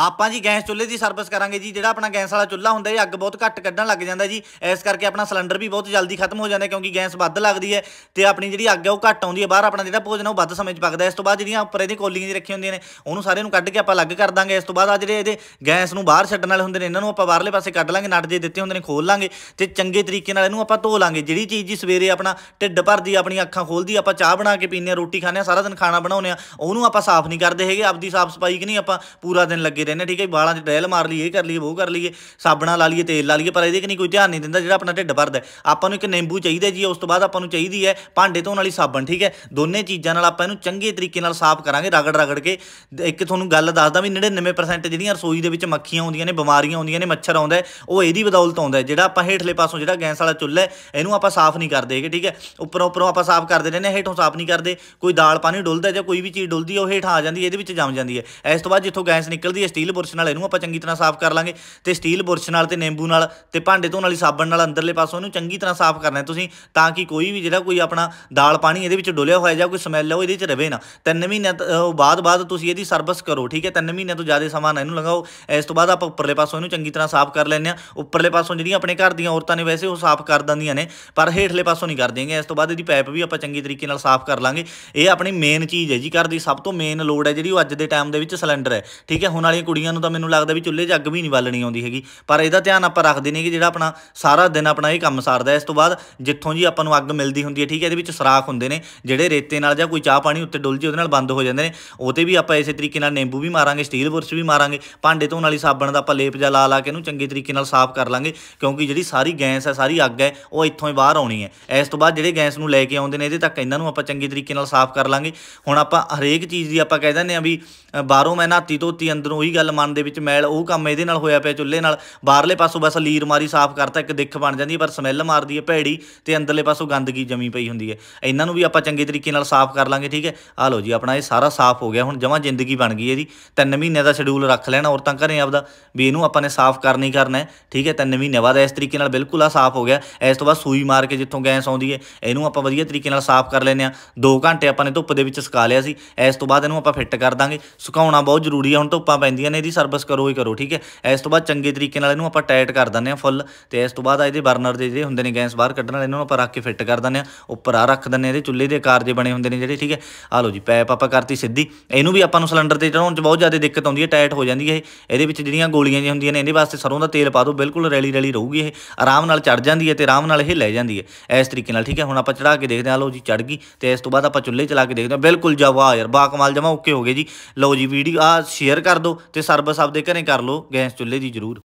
ਆਪਾਂ ਜੀ ਗੈਸ ਚੁੱਲ੍ਹੇ ਦੀ ਸਰਵਿਸ ਕਰਾਂਗੇ ਜੀ ਜਿਹੜਾ ਆਪਣਾ ਗੈਸ ਵਾਲਾ ਚੁੱਲ੍ਹਾ ਹੁੰਦਾ ਇਹ ਅੱਗ ਬਹੁਤ ਘੱਟ ਕੱਢਣ ਲੱਗ ਜਾਂਦਾ ਜੀ ਇਸ ਕਰਕੇ ਆਪਣਾ ਸਿਲੰਡਰ ਵੀ ਬਹੁਤ ਜਲਦੀ ਖਤਮ ਹੋ ਜਾਂਦਾ ਕਿਉਂਕਿ ਗੈਸ ਵੱਧ ਲੱਗਦੀ ਹੈ ਤੇ ਆਪਣੀ ਜਿਹੜੀ ਅੱਗ ਹੈ ਉਹ ਘੱਟ ਆਉਂਦੀ ਹੈ ਬਾਹਰ ਆਪਣਾ ਜਿਹੜਾ ਭੋਜਨ ਉਹ ਵੱਧ ਸਮੇਂ 'ਚ ਪੱਕਦਾ ਇਸ ਤੋਂ ਬਾਅਦ ਜਿਹੜੀਆਂ ਉੱਪਰ ਇਹਦੀਆਂ ਕੋਲੀਆਂ ਜੀ ਰੱਖੀਆਂ ਹੁੰਦੀਆਂ ਨੇ ਉਹਨੂੰ ਸਾਰੇ ਨੂੰ ਕੱਢ ਕੇ ਆਪਾਂ ਅਲੱਗ ਕਰ ਦਾਂਗੇ ਇਸ ਤੋਂ ਬਾਅਦ ਆ ਜਿਹੜੇ ਇਹਦੇ ਗੈਸ ਨੂੰ ਬਾਹਰ ਛੱਡਣ ਵਾਲੇ ਹੁੰਦੇ ਨੇ ਇਹਨਾਂ ਨੂੰ ਆਪਾਂ ਬਾਹਰਲੇ ਪਾਸੇ ਕੱਢ ਲਾਂਗੇ ਨੱਟ ਜੇ ਦਿੱਤੇ ਹੁੰਦੇ ਨੇ ਖੋਲ ਲਾਂਗੇ ਤੇ ਚੰਗੇ ਤਰੀਕੇ ਨਾਲ ਇਹਨੂੰ ਆਪਾਂ ਧੋ ਲਾਂਗੇ ਜਿਹੜੀ ਚੀਜ਼ ਜੀ ਸਵੇਰੇ ਆਪਣਾ ਢਿੱਡ ਭਰਦੀ ਆਪਣੀ ਅੱਖਾਂ ਖੋਲਦੀ ਆਪਾਂ ਚਾਹ ਬਣਾ ਕੇ ਪੀਂਦੇ ਆ ਰੋਟੀ ਖਾਂਦੇ ਆ ਸਾਰਾ ਦਿਨ ਖਾਣਾ ਬਣਾਉਂਦੇ ਆ ਉਹਨੂੰ ਆਪਾਂ ਸਾਫ਼ ਨਹੀਂ ਕਰਦੇ ਹੈਗੇ ਆਪਦੀ ਸਾਫ਼ ਸਫਾਈ ਕਿ ਨਹੀਂ ਆਪਾਂ ਪੂਰਾ ਦਿਨ ਲੱਗੇ ਰਹਿੰਦੇ ਠੀਕ ਹੈ ਵਾਲਾਂ 'ਚ ਡੈਲ ਮਾਰ ਲਈਏ ਇਹ ਕਰ ਲਈਏ ਉਹ ਕਰ ਲਈਏ ਸਾਬਣਾ ਲਾ ਲਈਏ ਤੇਲ ਲਾ ਲਈਏ ਪਰ ਇਹਦੇ ਕਿ ਨਹੀਂ ਕੋਈ ਧਿਆਨ ਨਹੀਂ ਦਿੰਦਾ ਜਿਹੜਾ ਆਪਣਾ ਢਿੱਡ ਭਰਦਾ ਆਪਾਂ ਨੂੰ ਇੱਕ ਨਿੰਬੂ ਚਾਹੀਦਾ ਜੀ ਉਸ ਤੋਂ ਬਾਅਦ ਆਪਾਂ ਨੂੰ ਚਾਹੀਦੀ ਹੈ ਭਾਂਡੇ ਧੋਣ ਵਾਲੀ ਸਾਬਣ ਠੀਕ ਹੈ ਦੋਨੇ ਚੀਜ਼ਾਂ ਨਾਲ ਆਪਾਂ ਇਹਨੂੰ ਚੰਗੇ ਤਰੀਕੇ ਨਾਲ ਸਾਫ਼ ਕਰਾਂਗੇ ਰਗੜ ਰਗੜ ਕੇ ਇੱਕ ਤੁਹਾਨੂੰ ਗੱਲ ਦੱਸਦਾ ਵੀ 99% ਜਿਹੜੀਆਂ ਰਸੋਈ ਦੇ ਵਿੱਚ ਮੱਖੀਆਂ ਆਉਂਦੀਆਂ ਨੇ ਬਿਮਾਰੀਆਂ ਆਉਂਦੀਆਂ ਨੇ ਮੱਛਰ ਆਉਂਦਾ ਉਹ ਇਹਦੀ ਬਦੌਲਤ ਆਉਂਦਾ ਜਿਹੜਾ ਆਪਾਂ ਹੇਠਲੇ ਪਾਸੋਂ ਜਿਹੜਾ ਗੈਸ ਵਾਲਾ ਚੁੱਲ੍ਹਾ ਹੈ ਇਹਨੂੰ ਆਪਾਂ ਸਾਫ਼ ਨਹੀਂ ਕਰਦੇ ਠੀਕ ਹੈ ਉੱਪਰੋਂ ਉੱਪਰੋਂ ਆਪਾਂ ਸਾਫ਼ ਕਰਦੇ ਰਹਿੰਦੇ ਹੇਠੋਂ ਸਾਫ਼ ਨਹੀਂ ਕਰਦੇ ਕੋਈ ਦਾਲ ਪਾਣੀ ਡੁੱਲਦਾ ਜਾਂ ਕੋਈ ਵੀ ਚੀਜ਼ ਡੁੱਲਦੀ ਉਹ ਹੇਠਾਂ ਆ ਜਾਂਦੀ ਇਹਦੇ ਵਿੱਚ ਜੰਮ ਜਾਂਦੀ ਹੈ ਇਸ ਤੋਂ ਬਾਅਦ ਜਿੱਥੋਂ ਗੈਸ ਨਿਕਲਦੀ ਹੈ ਸਟੀਲ ਬੁਰਸ਼ ਨਾਲ ਇਹਨੂੰ ਆਪਾਂ ਚੰਗੀ ਤਰ੍ਹਾਂ ਸਾਫ਼ ਕਰ ਲਾਂਗੇ ਤੇ ਸਟੀਲ ਬੁਰਸ਼ ਨਾਲ ਤੇ ਨਿੰਬੂ ਨਾਲ ਤੇ ਭਾਂਡੇ ਧੋਣ ਵਾਲੀ ਸਾਬਣ ਨਾਲ ਅੰਦਰਲੇ ਪਾਸੋਂ ਇਹਨੂੰ ਚੰਗੀ ਤਰ੍ਹਾਂ ਸਾਫ਼ ਕਰਨਾ ਤੁਸੀਂ ਤਾਂ ਕਿ ਕੋਈ ਵੀ ਜਿਹੜਾ ਕੋਈ ਆਪਣਾ ਦਾਲ ਪਾਣੀ ਇਹਦੇ ਵਿੱਚ ਡੋਲਿਆ ਹੋਇਆ ਜਾਂ ਕੋਈ ਸਮੈਲ ਉਹ ਇਹਦੇ ਵਿੱਚ ਰਵੇ ਨਾ ਤਿੰਨ ਮਹੀਨੇ ਬਾਅਦ ਬਾਅਦ ਤੁਸੀਂ ਇਹਦੀ ਸਰਵਿਸ ਕਰੋ ਠੀਕ ਹੈ ਤਿੰਨ ਮਹੀਨੇ ਤੋਂ ਜ਼ਿਆਦਾ ਸਮਾਂ ਨਾ ਇਹਨੂੰ ਲਗਾਓ ਇਸ ਤੋਂ ਬਾਅਦ ਆਪਾਂ ਉੱਪਰਲੇ ਪਾਸੋਂ ਇਹਨੂੰ ਚੰਗੀ ਤਰ੍ਹਾਂ ਸਾਫ਼ ਕਰ ਲੈਂਦੇ ਆ ਉੱਪਰਲੇ ਪਾਸੋਂ ਜਿਹੜੀਆਂ ਆਪਣੇ ਘਰ ਦੀਆਂ ਔਰਤਾਂ ਨੇ ਵੈਸੇ ਉਹ ਸਾਫ਼ ਕਰ ਦਿੰਦੀਆਂ ਨੇ ਪਰ ਹੇਠਲੇ ਪਾਸੋਂ ਨਹੀਂ ਕਰਦੀਆਂ ਇਸ ਤੋਂ ਬਾਅਦ ਇਹਦੀ ਪਾਈਪ ਵੀ ਆਪਾਂ ਚੰਗੀ ਤਰੀਕੇ ਨਾਲ ਸਾਫ਼ ਕਰ ਲਾਂਗੇ ਇਹ ਆਪਣੀ ਮੇਨ ਚੀਜ਼ ਹੈ ਜੀ ਘਰ ਦੀ ਸਭ ਤੋਂ ਮੇਨ ਲੋਡ ਹੈ ਜਿਹੜੀ ਉਹ ਅੱਜ ਦੇ ਟਾਈਮ ਦੇ ਵਿੱਚ ਸਿਲੰਡਰ ਹੈ ਠੀਕ ਹੈ ਹੁਣ ਵਾਲੀ ਕੁੜੀਆਂ ਨੂੰ ਤਾਂ ਮੈਨੂੰ ਲੱਗਦਾ ਵੀ ਚੁੱਲ੍ਹੇ 'ਚ ਅੱਗ ਵੀ ਨਹੀਂ ਬਾਲਣੀ ਆਉਂਦੀ ਹੈਗੀ ਪਰ ਇਹਦਾ ਧਿਆਨ ਆਪਾਂ ਰੱਖਦੇ ਨੇ ਕਿ ਜਿਹੜਾ ਆਪਣਾ ਸਾਰਾ ਦਿਨ ਆਪਣਾ ਇਹ ਕੰਮ ਸਾਰਦਾ ਇਸ ਤੋਂ ਬਾਅਦ ਜਿੱਥੋਂ ਜੀ ਆਪਾਂ ਨੂੰ ਅੱਗ ਮਿਲਦੀ ਹੁੰਦੀ ਹੈ ਠੀਕ ਹੈ ਇਹਦੇ ਵਿੱਚ ਸਰਾਖ ਹੁੰਦੇ ਨੇ ਜਿਹੜੇ ਰੇਤੇ ਨਾਲ ਜਾਂ ਕੋਈ ਚਾਹ ਪਾਣੀ ਉੱਤੇ ਡੁੱਲ ਜੇ ਉਹਦੇ ਨਾਲ ਬੰਦ ਹੋ ਜਾਂਦੇ ਨੇ ਉਹ ਤੇ ਵੀ ਆਪਾਂ ਇਸੇ ਤਰੀਕੇ ਨਾਲ ਨਿੰਬੂ ਵੀ ਮਾਰਾਂਗੇ ਸਟੀਲ ਬੁਰਸ਼ ਵੀ ਮਾਰਾਂਗੇ ਭਾਂਡੇ ਧੋਣ ਵਾਲੀ ਸਾਬਣ ਦਾ ਆਪਾਂ ਲੇਪ ਜਾਂ ਲਾ ਲਾ ਕੇ ਇਹਨੂੰ ਚੰਗੇ ਤਰੀਕੇ ਨਾਲ ਸਾਫ਼ ਕਰ ਲਾਂਗੇ ਕਿਉਂਕਿ ਜਿਹੜੀ ਸਾਰੀ ਗੈਸ ਹੈ ਸਾਰੀ ਅੱਗ ਹੈ ਉਹ ਇੱਥੋਂ ਹੀ ਬਾਹਰ ਆਉਣੀ ਹੈ ਇਸ ਤੋਂ ਬਾਅਦ ਜਿਹੜੇ ਗੈਸ ਨੂੰ ਲੈ ਕੇ ਆਉਂਦੇ ਨੇ ਇਹਦੇ ਤੱਕ ਇਹਨਾਂ ਨੂੰ ਆਪਾਂ ਚੰਗੇ ਤਰੀਕੇ ਨਾਲ ਸਾਫ਼ ਕਰ ਲਾਂਗੇ ਹੁਣ ਆਪਾਂ ਹਰੇਕ ਚੀਜ਼ ਦੀ ਆਪਾਂ ਕਹਿ ਦਿੰਦੇ ਆ ਵੀ ਬਾਹਰੋਂ ਮੈਂ ਨਾਤੀ ਧੋਤੀ ਅੰਦਰੋਂ ਉਹੀ ਗੱਲ ਮਨ ਦੇ ਵਿੱਚ ਮੈਲ ਉਹ ਕੰਮ ਇਹਦੇ ਨਾਲ ਹੋਇਆ ਪਿਆ ਚੁੱਲ੍ਹੇ ਨਾਲ ਬਾਹਰਲੇ ਪਾਸੋਂ ਬਸ ਲੀਰ ਮਾਰੀ ਸਾਫ਼ ਕਰਤਾ ਇੱਕ ਦਿੱਖ ਬਣ ਜਾਂਦੀ ਪਰ ਸਮੈਲ ਮਾਰਦੀ ਹੈ ਭੈੜੀ ਤੇ ਅੰਦਰਲੇ ਪਾਸੋਂ ਗੰਦਗੀ ਜਮੀ ਪਈ ਹੁੰਦੀ ਹੈ ਇਹਨਾਂ ਨੂੰ ਵੀ ਆਪਾਂ ਚੰਗੇ ਤਰੀਕੇ ਨਾਲ ਸਾਫ਼ ਕਰ ਲਾਂਗੇ ਠੀਕ ਹੈ ਆ ਲਓ ਜੀ ਆਪਣਾ ਇਹ ਸਾਰਾ ਸਾਫ਼ ਹੋ ਗਿਆ ਹੁਣ ਜਮਾ ਜ਼ਿੰਦਗੀ ਬਣ ਗਈ ਇਹਦੀ 3 ਮਹੀਨੇ ਦਾ ਸ਼ਡਿਊਲ ਰੱਖ ਲੈਣਾ ਔਰ ਤਾਂ ਘਰੇ ਆਪਦਾ ਵੀ ਇਹਨੂੰ ਆਪਾਂ ਨੇ ਸਾਫ਼ ਕਰਨੀ ਕਰਨਾ ਹੈ ਠੀਕ ਹੈ 3 ਮਹੀਨੇ ਬਾਅਦ ਇਸ ਤਰੀਕੇ ਨਾਲ ਬਿਲਕੁਲ ਆ ਸਾਫ਼ ਹੋ ਗਿਆ ਇਸ ਤੋਂ ਬਾਅਦ ਸੂਈ ਮਾਰ ਕੇ ਜਿੱਥੋਂ ਗੈਸ ਆਉਂਦੀ ਹੈ ਇਹਨੂੰ ਆਪਾਂ ਵਧੀਆ ਤਰੀਕੇ ਨਾਲ ਸਾਫ਼ ਕਰ ਲੈਨੇ ਆ 2 ਘੰਟੇ ਆਪਾਂ ਨੇ ਧੁੱਪ ਦੇ ਵਿੱਚ ਸੁਕਾ ਲਿਆ ਸੀ ਇਸ ਤੋਂ ਬਾਅਦ ਇਹਨੂੰ ਆਪਾਂ ਫਿੱਟ ਕਰ ਦਾਂਗੇ ਸੁਕਾਉਣਾ ਬਹੁਤ ਜ਼ਰੂਰੀ ਹੈ ਹੁਣ ਧੁੱਪਾਂ ਪੈਂਦੀਆਂ ਹੁੰਦੀਆਂ ਨੇ ਇਹਦੀ ਸਰਵਿਸ ਕਰੋ ਹੀ ਕਰੋ ਠੀਕ ਹੈ ਇਸ ਤੋਂ ਬਾਅਦ ਚੰਗੇ ਤਰੀਕੇ ਨਾਲ ਇਹਨੂੰ ਆਪਾਂ ਟਾਈਟ ਕਰ ਦਿੰਦੇ ਆ ਫੁੱਲ ਤੇ ਇਸ ਤੋਂ ਬਾਅਦ ਆ ਇਹਦੇ ਬਰਨਰ ਦੇ ਜਿਹੜੇ ਹੁੰਦੇ ਨੇ ਗੈਸ ਬਾਹਰ ਕੱਢਣ ਵਾਲੇ ਇਹਨਾਂ ਨੂੰ ਆਪਾਂ ਰੱਖ ਕੇ ਫਿੱਟ ਕਰ ਦਿੰਦੇ ਆ ਉੱਪਰ ਆ ਰੱਖ ਦਿੰਦੇ ਆ ਇਹਦੇ ਚੁੱਲ੍ਹੇ ਦੇ ਕਾਰਜ ਬਣੇ ਹੁੰਦੇ ਨੇ ਜਿਹੜੇ ਠੀਕ ਹੈ ਆ ਲਓ ਜੀ ਪੈਪ ਆਪਾਂ ਕਰਤੀ ਸਿੱਧੀ ਇਹਨੂੰ ਵੀ ਆਪਾਂ ਨੂੰ ਸਿਲੰਡਰ ਤੇ ਚੜਾਉਣ 'ਚ ਬਹੁਤ ਜ਼ਿਆਦਾ ਦਿੱਕਤ ਆਉਂਦੀ ਹੈ ਟਾਈਟ ਹੋ ਜਾਂਦੀ ਹੈ ਇਹਦੇ ਵਿੱਚ ਜਿਹੜੀਆਂ ਗੋਲੀਆਂ ਜਿਹੀਆਂ ਹੁੰਦੀਆਂ ਨੇ ਇਹਦੇ ਵਾਸਤੇ ਸਰੋਂ ਦਾ ਤੇਲ ਪਾ ਦਿਓ ਬਿਲਕੁਲ ਰੈਲੀ ਰੈਲੀ ਰਹੂਗੀ ਇਹ ਆਰਾਮ ਨਾਲ ਚੜ ਜਾਂਦੀ ਹੈ ਤੇ ਆਰਾਮ ਨਾਲ ਇਹ ਲੈ ਜਾਂਦੀ ਹੈ ਇਸ ਤਰੀਕੇ ਨਾਲ ਠੀਕ ਹੈ ਹੁਣ ਆਪਾਂ ਚੜਾ ਕੇ ਦੇਖਦੇ ਆ ਲਓ ਜੀ ਚੜ ਗਈ ਤੇ ਇਸ ਤੋਂ ਬਾਅਦ ਆਪਾਂ ਚੁੱਲ੍ਹੇ ਚਲਾ ਕੇ ਦੇਖਦੇ ਆ ਬਿਲਕੁਲ ਜਵਾ ਯਾਰ ਬਾ ਕਮਾਲ ਜਮਾ ਓਕੇ ਹੋ ਗਏ ਜੀ ਲਓ ਜੀ ਵੀਡੀਓ ਆ ਸ਼ੇਅਰ ਕਰ ਦਿਓ ਤੇ ਸਰਬਤ ਸਭ ਦੇ ਘਰੇ ਕਰ ਲਓ ਗੈਸ ਚੁੱਲ੍ਹੇ ਦੀ ਜ਼ਰੂਰ